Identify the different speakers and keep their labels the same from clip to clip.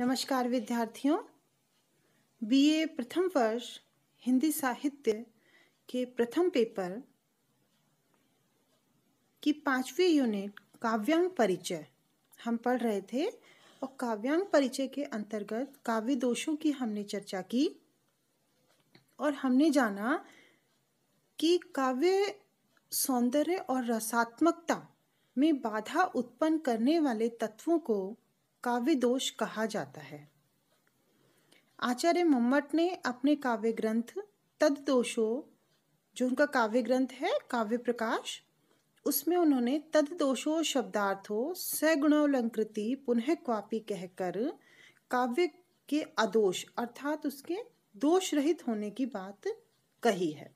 Speaker 1: नमस्कार विद्यार्थियों बीए प्रथम वर्ष हिंदी साहित्य के प्रथम पेपर की पांचवी यूनिट काव्यांग परिचय हम पढ़ रहे थे और काव्यांग परिचय के अंतर्गत काव्य दोषों की हमने चर्चा की और हमने जाना कि काव्य सौंदर्य और रसात्मकता में बाधा उत्पन्न करने वाले तत्वों को काव्य दोष कहा जाता है आचार्य मम्मट ने अपने काव्य ग्रंथ तद दोषो जो उनका काव्य ग्रंथ है काव्य प्रकाश उसमें उन्होंने तद दोषो शब्दार्थो सगुणोलंकृति पुनः क्वापी कहकर काव्य के अदोष अर्थात उसके दोष रहित होने की बात कही है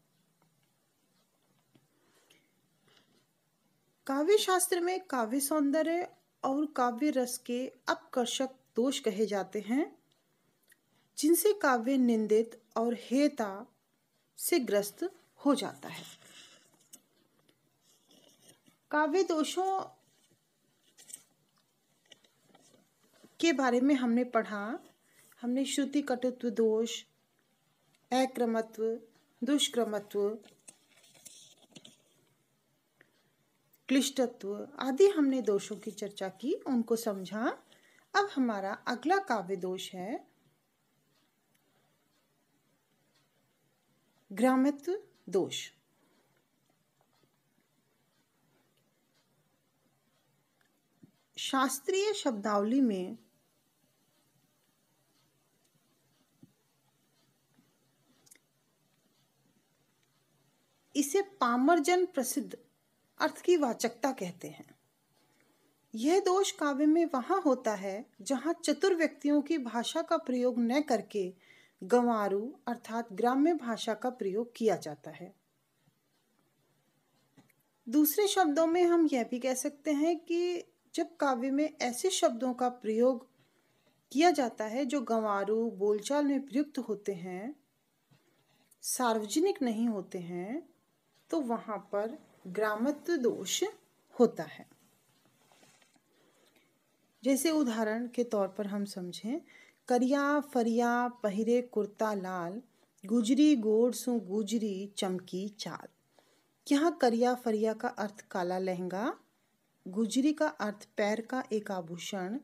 Speaker 1: काव्य शास्त्र में काव्य सौंदर्य और काव्य रस के अपकर्षक दोष कहे जाते हैं जिनसे काव्य निंदित और हेता से ग्रस्त हो जाता है काव्य दोषों के बारे में हमने पढ़ा हमने श्रुति कटुत्व दोष अक्रमत्व दुष्क्रमत्व क्लिष्टत्व आदि हमने दोषों की चर्चा की उनको समझा अब हमारा अगला काव्य दोष है ग्रामत्व दोष शास्त्रीय शब्दावली में इसे पामरजन प्रसिद्ध अर्थ की वाचकता कहते हैं यह दोष काव्य में वहां होता है जहां चतुर व्यक्तियों की भाषा का प्रयोग न करके गंवारू अर्थात ग्राम्य भाषा का प्रयोग किया जाता है दूसरे शब्दों में हम यह भी कह सकते हैं कि जब काव्य में ऐसे शब्दों का प्रयोग किया जाता है जो गंवारू बोलचाल में प्रयुक्त होते हैं सार्वजनिक नहीं होते हैं तो वहां पर ग्रामत्व दोष होता है जैसे उदाहरण के तौर पर हम समझें करिया फरिया पहरे कुर्ता लाल गुजरी गोड़ सो गुजरी चमकी चाल यहाँ करिया फरिया का अर्थ काला लहंगा गुजरी का अर्थ पैर का एक आभूषण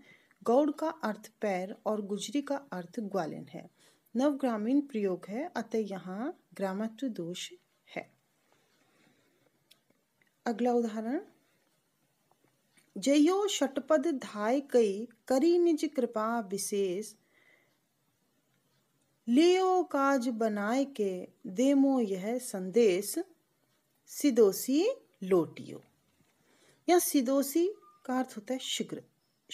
Speaker 1: गौड़ का अर्थ पैर और गुजरी का अर्थ ग्वालिन है नवग्रामीण प्रयोग है अतः यहाँ ग्रामत्व दोष अगला उदाहरण जयो षटपद धाय कई करी निज कृपा विशेष लियो काज बनाए के देमो यह संदेश सिदोसी लोटियो या सिदोसी का अर्थ होता है शीघ्र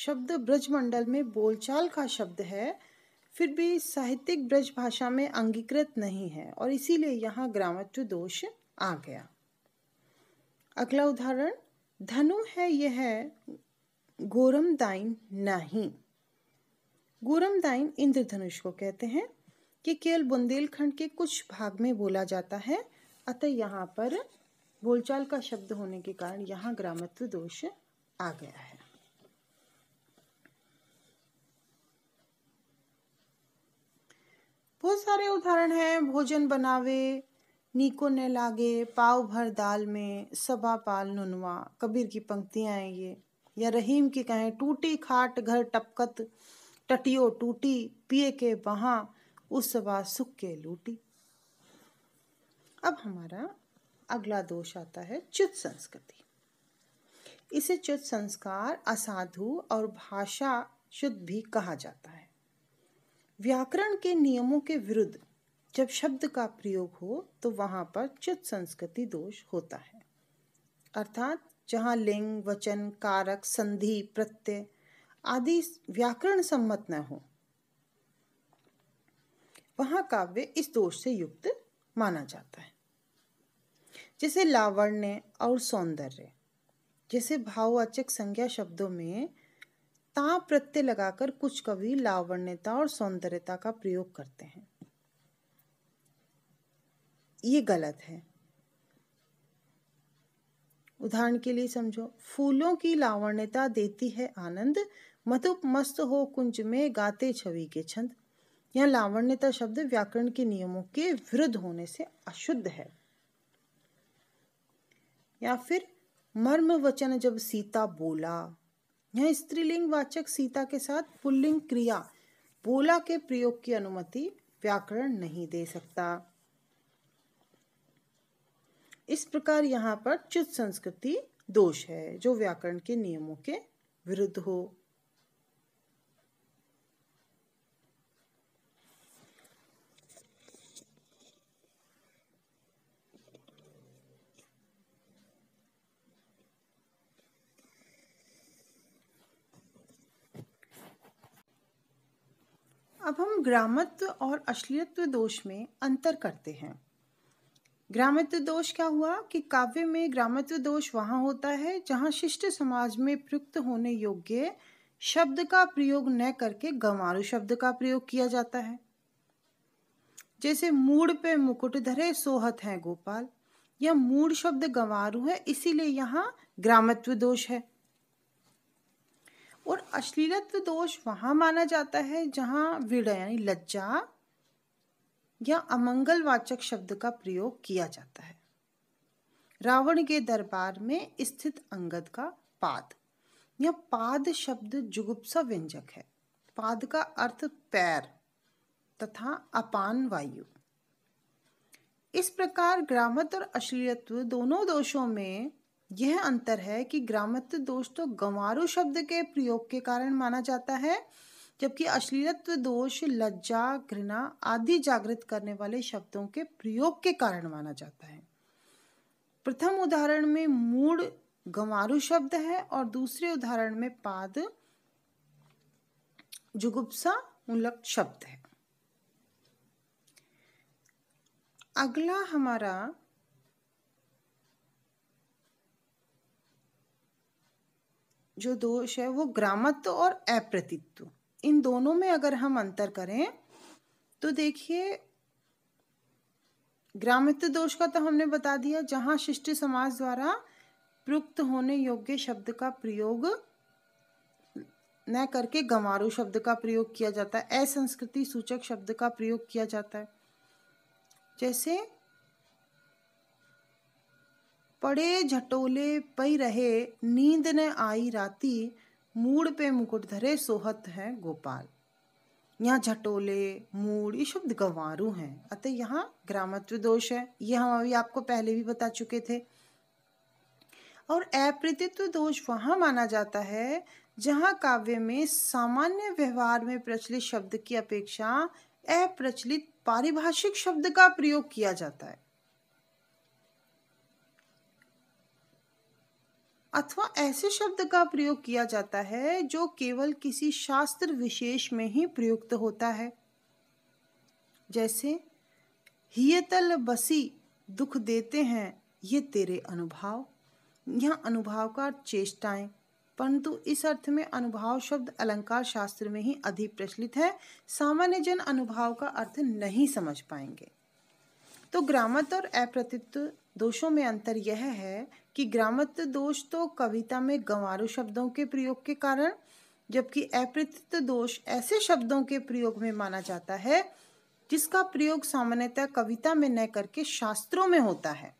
Speaker 1: शब्द ब्रजमंडल में बोलचाल का शब्द है फिर भी साहित्यिक ब्रज भाषा में अंगीकृत नहीं है और इसीलिए यहाँ ग्रामत्व दोष आ गया अगला उदाहरण धनु है यह गोरम दाइन नहीं गोरम दाइन इंद्रधनुष को कहते हैं कि केवल बुंदेलखंड के कुछ भाग में बोला जाता है अतः यहाँ पर बोलचाल का शब्द होने के कारण यहाँ ग्रामत्व दोष आ गया है बहुत सारे उदाहरण हैं भोजन बनावे नीको न लागे पाव भर दाल में सबा पाल नुनवा कबीर की पंक्तियां हैं ये या रहीम की कहें टूटी खाट घर टपकत टटियो टूटी पिए के बहा उस सबा सुख के लूटी अब हमारा अगला दोष आता है च्युत संस्कृति इसे च्युत संस्कार असाधु और भाषा शुद्ध भी कहा जाता है व्याकरण के नियमों के विरुद्ध जब शब्द का प्रयोग हो तो वहां पर चित संस्कृति दोष होता है अर्थात जहाँ लिंग वचन कारक संधि प्रत्यय आदि व्याकरण सम्मत न हो वहां काव्य इस दोष से युक्त माना जाता है जैसे लावण्य और सौंदर्य जैसे भाववाचक संज्ञा शब्दों में ता प्रत्यय लगाकर कुछ कवि लावण्यता और सौंदर्यता का प्रयोग करते हैं ये गलत है उदाहरण के लिए समझो फूलों की लावण्यता देती है आनंद मधु मस्त हो कुंज में गाते छवि के छंद यह लावण्यता शब्द व्याकरण के नियमों के विरुद्ध होने से अशुद्ध है या फिर मर्म वचन जब सीता बोला यह स्त्रीलिंग वाचक सीता के साथ पुल्लिंग क्रिया बोला के प्रयोग की अनुमति व्याकरण नहीं दे सकता इस प्रकार यहाँ पर चुत संस्कृति दोष है जो व्याकरण के नियमों के विरुद्ध हो अब हम ग्रामत्व और अश्लीलत्व दोष में अंतर करते हैं ग्रामत्व दोष क्या हुआ कि काव्य में ग्रामत्व दोष वहाँ होता है जहाँ शिष्ट समाज में प्रयुक्त होने योग्य शब्द का प्रयोग न करके गंवारू शब्द का प्रयोग किया जाता है जैसे मूड पे मुकुट धरे सोहत है गोपाल यह मूड शब्द गंवारू है इसीलिए यहाँ ग्रामत्व दोष है और अश्लीलत्व दोष वहां माना जाता है जहां विड़ यानी लज्जा या अमंगलवाचक शब्द का प्रयोग किया जाता है रावण के दरबार में स्थित अंगद का पाद या पाद शब्द जुगुप्सा व्यंजक है पाद का अर्थ पैर तथा अपान वायु इस प्रकार ग्रामत और अश्लीलत्व दोनों दोषों में यह अंतर है कि ग्रामत्व दोष तो गंवारू शब्द के प्रयोग के कारण माना जाता है जबकि अश्लीलत्व दोष लज्जा घृणा आदि जागृत करने वाले शब्दों के प्रयोग के कारण माना जाता है प्रथम उदाहरण में मूड गंवारू शब्द है और दूसरे उदाहरण में पाद जुगुप्सा मूलक शब्द है अगला हमारा जो दोष है वो ग्रामत्व और अप्रतित्व इन दोनों में अगर हम अंतर करें तो देखिए ग्रामित्व दोष का तो हमने बता दिया जहां शिष्ट समाज द्वारा प्रयुक्त होने योग्य शब्द का प्रयोग न करके गमारू शब्द का प्रयोग किया जाता है असंस्कृति सूचक शब्द का प्रयोग किया जाता है जैसे पड़े झटोले पई रहे नींद न आई राती मूड पे मुकुट धरे सोहत है गोपाल यहाँ झटोले मूड ये शब्द गवारू हैं अतः यहाँ ग्रामत्व दोष है ये हम अभी आपको पहले भी बता चुके थे और अप्रतित्व दोष वहां माना जाता है जहाँ काव्य में सामान्य व्यवहार में प्रचलित शब्द की अपेक्षा अप्रचलित पारिभाषिक शब्द का प्रयोग किया जाता है अथवा ऐसे शब्द का प्रयोग किया जाता है जो केवल किसी शास्त्र विशेष में ही प्रयुक्त होता है जैसे हियतल बसी दुख देते हैं ये तेरे अनुभाव यह अनुभव का चेष्टाएं परंतु इस अर्थ में अनुभाव शब्द अलंकार शास्त्र में ही अधिक प्रचलित है सामान्य जन अनुभाव का अर्थ नहीं समझ पाएंगे तो ग्रामत और अप्रतित्व दोषों में अंतर यह है कि ग्रामत्व दोष तो कविता में गंवारू शब्दों के प्रयोग के कारण जबकि अपृथित्व दोष ऐसे शब्दों के प्रयोग में माना जाता है जिसका प्रयोग सामान्यतः कविता में न करके शास्त्रों में होता है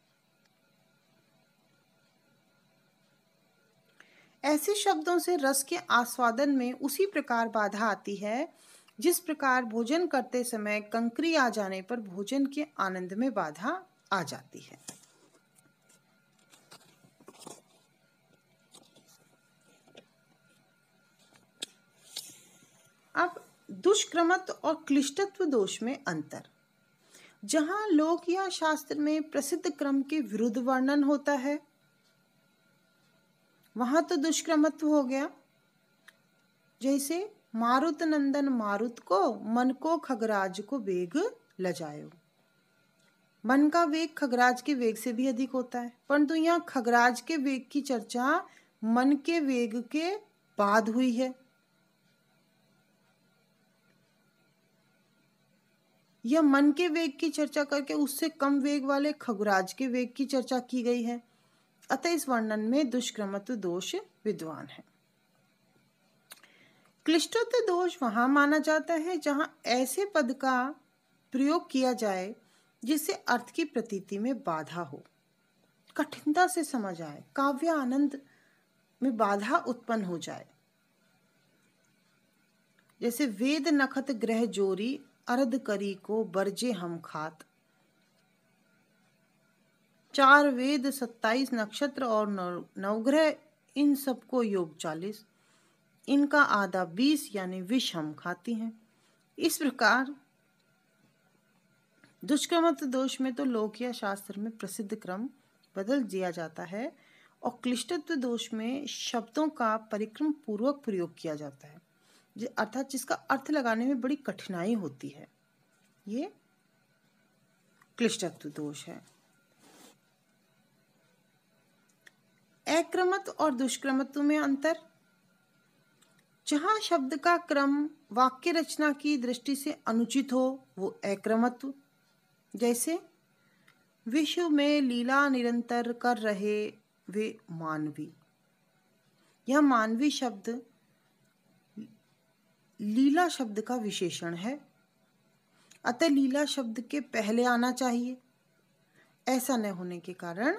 Speaker 1: ऐसे शब्दों से रस के आस्वादन में उसी प्रकार बाधा आती है जिस प्रकार भोजन करते समय कंकरी आ जाने पर भोजन के आनंद में बाधा आ जाती है दुष्क्रमत्व और क्लिष्टत्व दोष में अंतर जहां लोक या शास्त्र में प्रसिद्ध क्रम के विरुद्ध वर्णन होता है वहां तो दुष्क्रमत्व हो गया जैसे मारुत नंदन मारुत को मन को खगराज को वेग लजायो मन का वेग खगराज के वेग से भी अधिक होता है परंतु यहाँ खगराज के वेग की चर्चा मन के वेग के बाद हुई है या मन के वेग की चर्चा करके उससे कम वेग वाले खगुराज के वेग की चर्चा की गई है अतः इस वर्णन में दुष्क्रमत्व दोष विद्वान है क्लिष्टत्व दोष वहां माना जाता है जहां ऐसे पद का प्रयोग किया जाए जिससे अर्थ की प्रतीति में बाधा हो कठिनता से समझ आए काव्य आनंद में बाधा उत्पन्न हो जाए जैसे वेद नखत ग्रह जोरी अर्ध करी को बरजे हम खात चार वेद सत्ताईस नक्षत्र और नवग्रह इन सबको योग चालीस इनका आधा बीस यानी विष हम खाती हैं इस प्रकार दुष्कर्मत दोष में तो लोक या शास्त्र में प्रसिद्ध क्रम बदल दिया जाता है और क्लिष्टत्व दोष में शब्दों का परिक्रम पूर्वक प्रयोग किया जाता है अर्थात जिसका अर्थ लगाने में बड़ी कठिनाई होती है ये क्लिष्टत्व दोष है अक्रमत्व और दुष्क्रमत्व में अंतर जहां शब्द का क्रम वाक्य रचना की दृष्टि से अनुचित हो वो अक्रमत्व जैसे विश्व में लीला निरंतर कर रहे वे मानवी यह मानवी शब्द लीला शब्द का विशेषण है अतः लीला शब्द के पहले आना चाहिए ऐसा न होने के कारण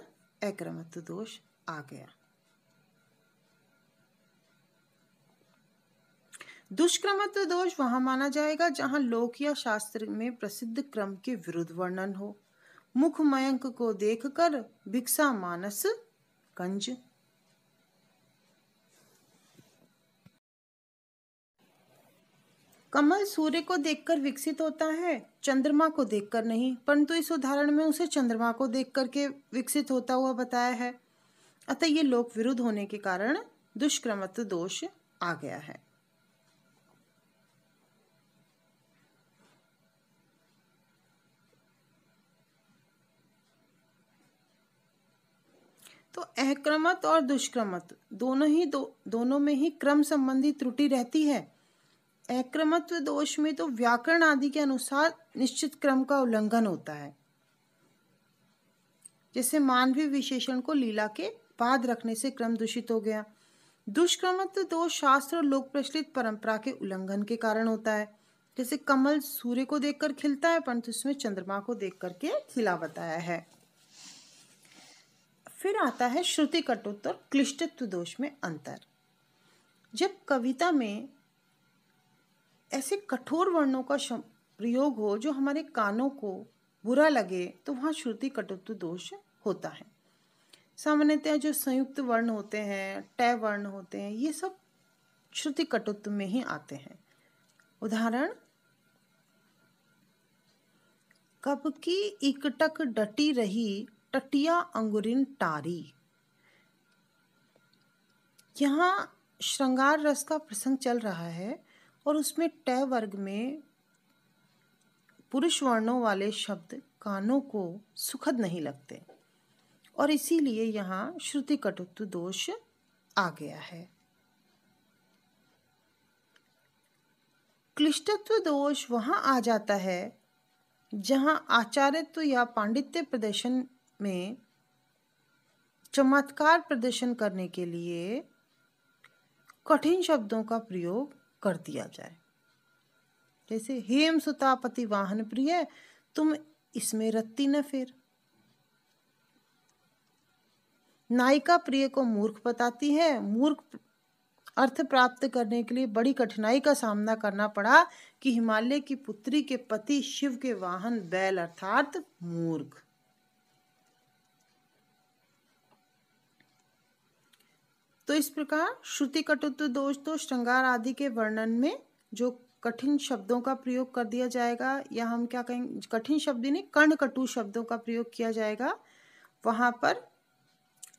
Speaker 1: अक्रमत्व दोष आ गया दुष्क्रमत्व दोष वहां माना जाएगा जहां लोक या शास्त्र में प्रसिद्ध क्रम के विरुद्ध वर्णन हो मुख मयंक को देखकर भिक्षा मानस कंज कमल सूर्य को देखकर विकसित होता है चंद्रमा को देखकर नहीं परंतु इस उदाहरण में उसे चंद्रमा को देख करके विकसित होता हुआ बताया है अतः ये लोक विरुद्ध होने के कारण दुष्क्रमत्व दोष आ गया है तो अहक्रमत और दुष्क्रमत दोनों ही दो, दोनों में ही क्रम संबंधी त्रुटि रहती है अक्रमत्व दोष में तो व्याकरण आदि के अनुसार निश्चित क्रम का उल्लंघन होता है जैसे मानवीय विशेषण को लीला के बाद रखने से क्रम दूषित हो गया दुष्क्रमत्व दोष शास्त्र और लोक प्रचलित परंपरा के उल्लंघन के कारण होता है जैसे कमल सूर्य को देखकर खिलता है परंतु इसमें चंद्रमा को देख करके खिला बताया है फिर आता है श्रुति कटोत्तर क्लिष्टत्व दोष में अंतर जब कविता में ऐसे कठोर वर्णों का प्रयोग हो जो हमारे कानों को बुरा लगे तो वहाँ श्रुति कटुत्व दोष होता है सामान्यतः जो संयुक्त वर्ण होते हैं टय वर्ण होते हैं ये सब श्रुति कटुत्व में ही आते हैं उदाहरण कब की इकटक डटी रही टटिया अंगुरिन टारी यहाँ श्रृंगार रस का प्रसंग चल रहा है और उसमें ट वर्ग में पुरुष वर्णों वाले शब्द कानों को सुखद नहीं लगते और इसीलिए यहाँ श्रुति कटुत्व दोष आ गया है क्लिष्टत्व दोष वहाँ आ जाता है जहाँ आचार्यत्व या पांडित्य प्रदर्शन में चमत्कार प्रदर्शन करने के लिए कठिन शब्दों का प्रयोग कर दिया जाए जैसे हेम सुतापति वाहन प्रिय तुम इसमें रत्ती न फिर नायिका प्रिय को मूर्ख बताती है मूर्ख अर्थ प्राप्त करने के लिए बड़ी कठिनाई का सामना करना पड़ा कि हिमालय की पुत्री के पति शिव के वाहन बैल अर्थात मूर्ख तो इस प्रकार श्रुति कटुत्व दोष तो श्रृंगार आदि के वर्णन में जो कठिन शब्दों का प्रयोग कर दिया जाएगा या हम क्या कहेंगे कठिन शब्द नहीं कर्ण कटु शब्दों का प्रयोग किया जाएगा वहाँ पर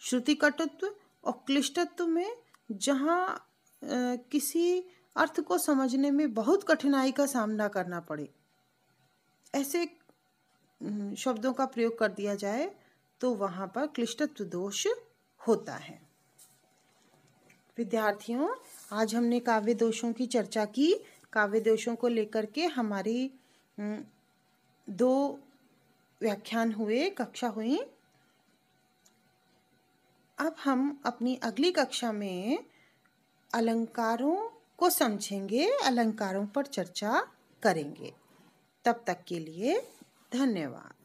Speaker 1: श्रुति कटुत्व और क्लिष्टत्व में जहाँ किसी अर्थ को समझने में बहुत कठिनाई का सामना करना पड़े ऐसे शब्दों का प्रयोग कर दिया जाए तो वहां पर क्लिष्टत्व दोष होता है विद्यार्थियों आज हमने काव्य दोषों की चर्चा की काव्य दोषों को लेकर के हमारी दो व्याख्यान हुए कक्षा हुई अब हम अपनी अगली कक्षा में अलंकारों को समझेंगे अलंकारों पर चर्चा करेंगे तब तक के लिए धन्यवाद